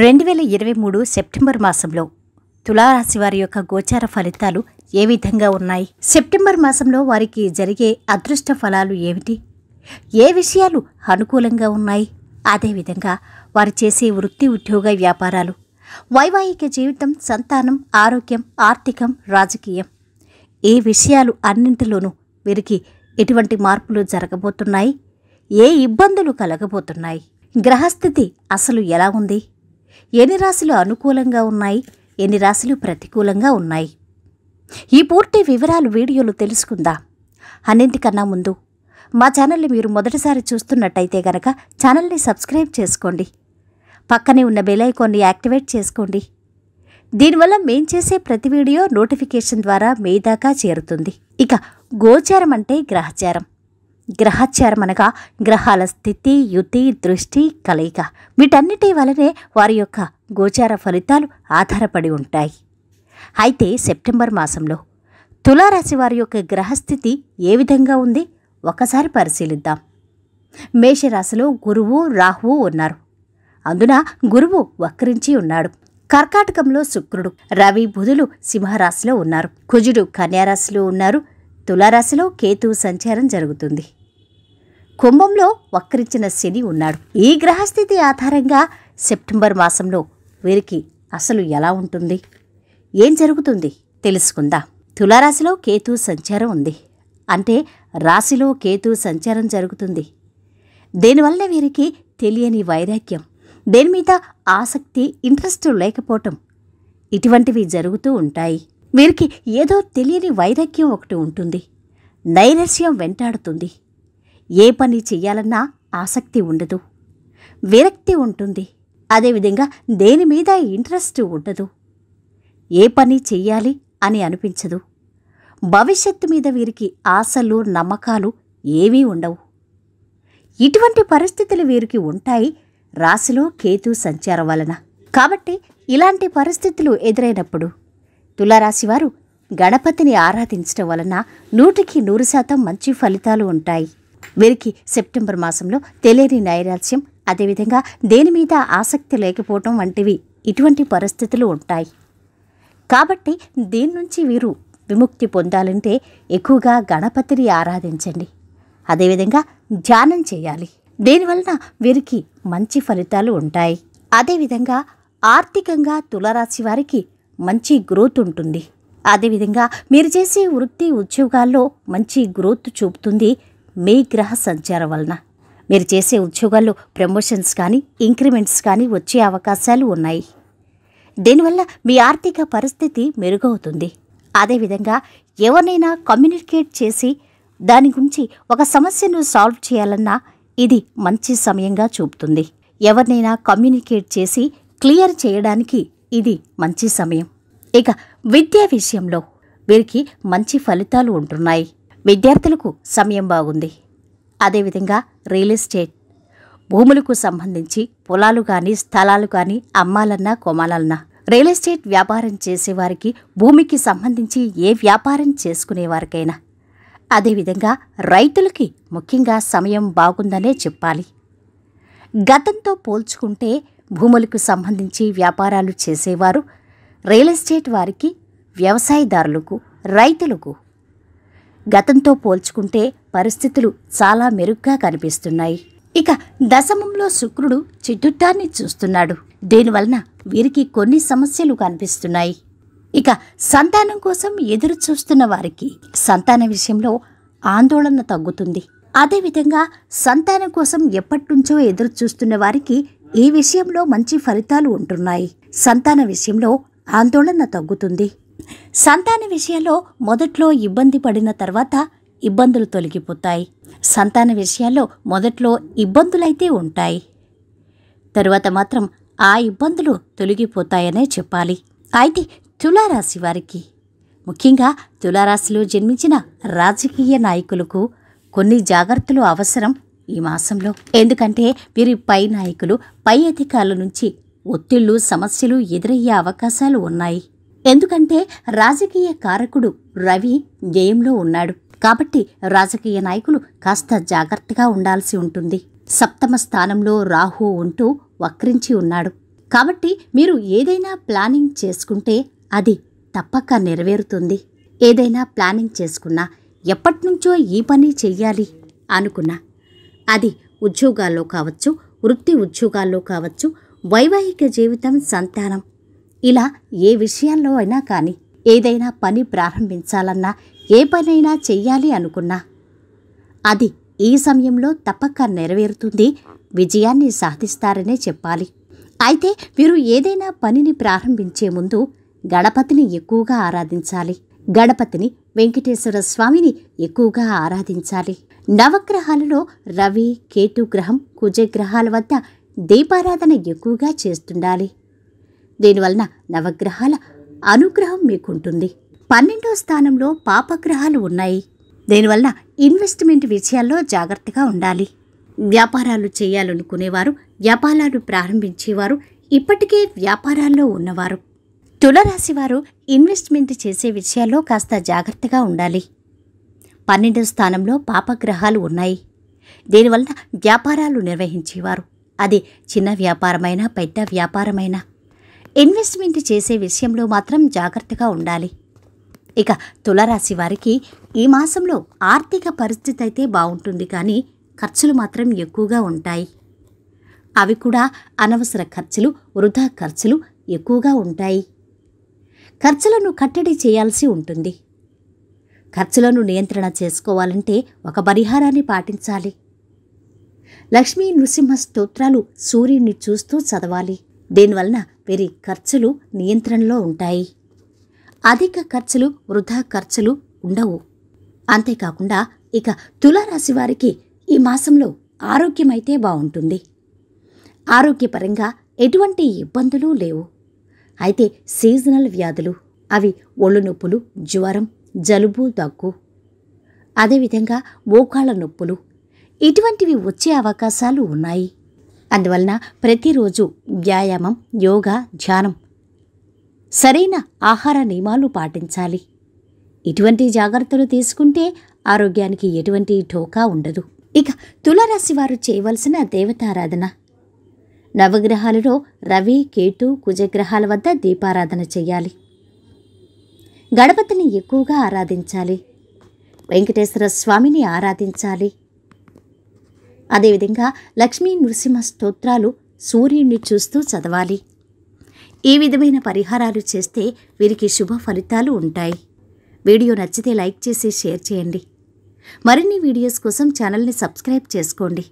రెండు వేల ఇరవై మూడు సెప్టెంబర్ మాసంలో తులారాశి వారి యొక్క గోచార ఫలితాలు ఏ విధంగా ఉన్నాయి సెప్టెంబర్ మాసంలో వారికి జరిగే అదృష్ట ఫలాలు ఏమిటి ఏ విషయాలు అనుకూలంగా ఉన్నాయి అదేవిధంగా వారు చేసే వృత్తి ఉద్యోగ వ్యాపారాలు వైవాహిక జీవితం సంతానం ఆరోగ్యం ఆర్థికం రాజకీయం ఏ విషయాలు అన్నింటిలోనూ వీరికి ఎటువంటి మార్పులు జరగబోతున్నాయి ఏ ఇబ్బందులు కలగబోతున్నాయి గ్రహస్థితి అసలు ఎలా ఉంది ఎన్ని రాశులు అనుకూలంగా ఉన్నాయి ఎన్ని రాశులు ప్రతికూలంగా ఉన్నాయి ఈ పూర్తి వివరాలు వీడియోలు తెలుసుకుందా అన్నింటికన్నా ముందు మా ఛానల్ని మీరు మొదటిసారి చూస్తున్నట్టయితే గనక ఛానల్ని సబ్స్క్రైబ్ చేసుకోండి పక్కనే ఉన్న బెలైకాన్ని యాక్టివేట్ చేసుకోండి దీనివల్ల మేం చేసే ప్రతి వీడియో నోటిఫికేషన్ ద్వారా మీ దాకా చేరుతుంది ఇక గోచారం అంటే గ్రహచారం గ్రహచారం అనగా గ్రహాల స్థితి యుతి దృష్టి కలయిక వీటన్నిటి వలనే వారి యొక్క గోచార ఫలితాలు ఆధారపడి ఉంటాయి అయితే సెప్టెంబర్ మాసంలో తులారాశి వారి యొక్క గ్రహస్థితి ఏ విధంగా ఉంది ఒకసారి పరిశీలిద్దాం మేషరాశిలో గురువు రాహువు ఉన్నారు అందున గురువు వక్రించి ఉన్నాడు కర్కాటకంలో శుక్రుడు రవి బుధులు సింహరాశిలో ఉన్నారు కుజుడు కన్యారాశిలో ఉన్నారు తులారాశిలో కేతు సంచారం జరుగుతుంది కుంభంలో వక్రించిన శని ఉన్నాడు ఈ గ్రహస్థితి ఆధారంగా సెప్టెంబర్ మాసంలో వీరికి అసలు ఎలా ఉంటుంది ఏం జరుగుతుంది తెలుసుకుందా తులారాశిలో కేతు సంచారం ఉంది అంటే రాశిలో కేతు సంచారం జరుగుతుంది దీనివల్ల వీరికి తెలియని వైరాగ్యం దేని మీద ఆసక్తి ఇంట్రెస్ట్ లేకపోవటం ఇటువంటివి జరుగుతూ ఉంటాయి వీరికి ఏదో తెలియని వైరాగ్యం ఒకటి ఉంటుంది నైరస్యం వెంటాడుతుంది ఏ పని చెయ్యాలన్నా ఆసక్తి ఉండదు విరక్తి ఉంటుంది అదేవిధంగా దేని మీద ఇంట్రెస్ట్ ఉండదు ఏ పని చెయ్యాలి అని అనిపించదు భవిష్యత్తు మీద వీరికి ఆశలు నమ్మకాలు ఏవీ ఉండవు ఇటువంటి పరిస్థితులు వీరికి ఉంటాయి రాశిలో కేతు సంచారం వలన కాబట్టి ఇలాంటి పరిస్థితులు ఎదురైనప్పుడు తులారాశివారు గణపతిని ఆరాధించడం వలన నూటికి నూరు శాతం మంచి ఫలితాలు ఉంటాయి వీరికి సెప్టెంబర్ మాసంలో తెలియని నైరాస్యం అదేవిధంగా దేని మీద ఆసక్తి లేకపోవటం వంటివి ఇటువంటి పరిస్థితులు ఉంటాయి కాబట్టి దీని నుంచి వీరు విముక్తి పొందాలంటే ఎక్కువగా గణపతిని ఆరాధించండి అదేవిధంగా ధ్యానం చేయాలి దీనివలన వీరికి మంచి ఫలితాలు ఉంటాయి అదేవిధంగా ఆర్థికంగా తులరాశి వారికి మంచి గ్రోత్ ఉంటుంది అదేవిధంగా మీరు చేసే వృత్తి ఉద్యోగాల్లో మంచి గ్రోత్ చూపుతుంది మీ గ్రహ సంచారం వలన మీరు చేసే ఉద్యోగాల్లో ప్రమోషన్స్ కానీ ఇంక్రిమెంట్స్ కానీ వచ్చే అవకాశాలు ఉన్నాయి దీనివల్ల మీ ఆర్థిక పరిస్థితి మెరుగవుతుంది అదేవిధంగా ఎవరినైనా కమ్యూనికేట్ చేసి దాని గురించి ఒక సమస్యను సాల్వ్ చేయాలన్నా ఇది మంచి సమయంగా చూపుతుంది ఎవరినైనా కమ్యూనికేట్ చేసి క్లియర్ చేయడానికి ఇది మంచి సమయం ఇక విద్యా విషయంలో వీరికి మంచి ఫలితాలు ఉంటున్నాయి విద్యార్థులకు సమయం బాగుంది అదేవిధంగా రియల్ ఎస్టేట్ భూములకు సంబంధించి పొలాలు కానీ స్థలాలు కానీ అమ్మాలన్నా కొమాలన్నా రియల్ ఎస్టేట్ వ్యాపారం చేసేవారికి భూమికి సంబంధించి ఏ వ్యాపారం చేసుకునేవారికైనా అదేవిధంగా రైతులకి ముఖ్యంగా సమయం బాగుందనే చెప్పాలి గతంతో పోల్చుకుంటే భూములకు సంబంధించి వ్యాపారాలు చేసేవారు రియల్ ఎస్టేట్ వారికి వ్యవసాయదారులకు రైతులకు గతంతో పోల్చుకుంటే పరిస్థితులు చాలా మెరుగ్గా కనిపిస్తున్నాయి ఇక దశమంలో శుక్రుడు చిట్టుట్టాన్ని చూస్తున్నాడు దీనివలన వీరికి కొన్ని సమస్యలు కనిపిస్తున్నాయి ఇక సంతానం కోసం ఎదురు చూస్తున్న వారికి సంతాన విషయంలో ఆందోళన తగ్గుతుంది అదేవిధంగా సంతానం కోసం ఎప్పటి నుంచో ఎదురు చూస్తున్న వారికి ఈ విషయంలో మంచి ఫలితాలు ఉంటున్నాయి సంతాన విషయంలో ఆందోళన తగ్గుతుంది సంతాన విషయంలో మొదట్లో ఇబ్బంది పడిన తర్వాత ఇబ్బందులు తొలగిపోతాయి సంతాన విషయాల్లో మొదట్లో ఇబ్బందులైతే ఉంటాయి తరువాత మాత్రం ఆ ఇబ్బందులు తొలగిపోతాయనే చెప్పాలి అయితే తులారాశి వారికి ముఖ్యంగా తులారాశిలో జన్మించిన రాజకీయ నాయకులకు కొన్ని జాగ్రత్తలు అవసరం ఈ మాసంలో ఎందుకంటే వీరి పై నాయకులు పై అధికారుల నుంచి ఒత్తిళ్లు సమస్యలు ఎదురయ్యే అవకాశాలు ఉన్నాయి ఎందుకంటే రాజకీయ కారకుడు రవి జయంలో ఉన్నాడు కాబట్టి రాజకీయ నాయకులు కాస్త జాగ్రత్తగా ఉండాల్సి ఉంటుంది సప్తమ స్థానంలో రాహు ఉంటూ వక్రించి ఉన్నాడు కాబట్టి మీరు ఏదైనా ప్లానింగ్ చేసుకుంటే అది తప్పక నెరవేరుతుంది ఏదైనా ప్లానింగ్ చేసుకున్నా ఎప్పటినుంచో ఈ పని చెయ్యాలి అనుకున్నా అది ఉద్యోగాల్లో కావచ్చు వృత్తి ఉద్యోగాల్లో కావచ్చు వైవాహిక జీవితం సంతానం ఇలా ఏ విషయాల్లో అయినా కానీ ఏదైనా పని ప్రారంభించాలన్నా ఏ పనైనా చెయ్యాలి అనుకున్నా అది ఈ సమయంలో తప్పక నెరవేరుతుంది విజయాన్ని సాధిస్తారనే చెప్పాలి అయితే మీరు ఏదైనా పనిని ప్రారంభించే ముందు గణపతిని ఎక్కువగా ఆరాధించాలి గణపతిని వెంకటేశ్వర స్వామిని ఎక్కువగా ఆరాధించాలి నవగ్రహాలలో రవి కేతుగ్రహం కుజగ్రహాల వద్ద దీపారాధన ఎక్కువగా చేస్తుండాలి దీనివలన నవగ్రహాల అనుగ్రహం మీకుంటుంది పన్నెండో స్థానంలో పాపగ్రహాలు ఉన్నాయి దీనివలన ఇన్వెస్ట్మెంట్ విషయాల్లో జాగ్రత్తగా ఉండాలి వ్యాపారాలు చేయాలనుకునేవారు వ్యాపారాలు ప్రారంభించేవారు ఇప్పటికే వ్యాపారాల్లో ఉన్నవారు తులరాశి వారు ఇన్వెస్ట్మెంట్ చేసే విషయాల్లో కాస్త జాగ్రత్తగా ఉండాలి పన్నెండవ స్థానంలో పాపగ్రహాలు ఉన్నాయి దీనివల్ల వ్యాపారాలు నిర్వహించేవారు అది చిన్న వ్యాపారమైనా పెద్ద వ్యాపారమైనా ఇన్వెస్ట్మెంట్ చేసే విషయంలో మాత్రం జాగ్రత్తగా ఉండాలి ఇక తులరాశి వారికి ఈ మాసంలో ఆర్థిక పరిస్థితి అయితే బాగుంటుంది కానీ ఖర్చులు మాత్రం ఎక్కువగా ఉంటాయి అవి కూడా అనవసర ఖర్చులు వృధా ఖర్చులు ఎక్కువగా ఉంటాయి ఖర్చులను కట్టడి చేయాల్సి ఉంటుంది ఖర్చులను నియంత్రణ చేసుకోవాలంటే ఒక పరిహారాన్ని పాటించాలి లక్ష్మీ నృసింహ స్తోత్రాలు సూర్యుణ్ణి చూస్తూ చదవాలి దీనివలన వీరి ఖర్చులు నియంత్రణలో ఉంటాయి అధిక ఖర్చులు వృధా ఖర్చులు ఉండవు అంతేకాకుండా ఇక తులారాశి వారికి ఈ మాసంలో ఆరోగ్యమైతే బాగుంటుంది ఆరోగ్యపరంగా ఎటువంటి ఇబ్బందులు లేవు అయితే సీజనల్ వ్యాధులు అవి ఒళ్ళు నొప్పులు జ్వరం జలుబు దగ్గు అదేవిధంగా ఓకాళ్ళ నొప్పులు ఇటువంటివి వచ్చే అవకాశాలు ఉన్నాయి అందువలన ప్రతిరోజు వ్యాయామం యోగా ధ్యానం సరైన ఆహార నియమాలు పాటించాలి ఇటువంటి జాగ్రత్తలు తీసుకుంటే ఆరోగ్యానికి ఎటువంటి ఢోకా ఉండదు ఇక తులరాశి వారు చేయవలసిన దేవతారాధన నవగ్రహాలలో రవి కేతు కుజగ్రహాల వద్ద దీపారాధన చేయాలి గణపతిని ఎక్కువగా ఆరాధించాలి వెంకటేశ్వర స్వామిని ఆరాధించాలి అదేవిధంగా లక్ష్మీ నృసింహ స్తోత్రాలు సూర్యుణ్ణి చూస్తూ చదవాలి ఈ విధమైన పరిహారాలు చేస్తే వీరికి శుభ ఫలితాలు ఉంటాయి వీడియో నచ్చితే లైక్ చేసి షేర్ చేయండి మరిన్ని వీడియోస్ కోసం ఛానల్ని సబ్స్క్రైబ్ చేసుకోండి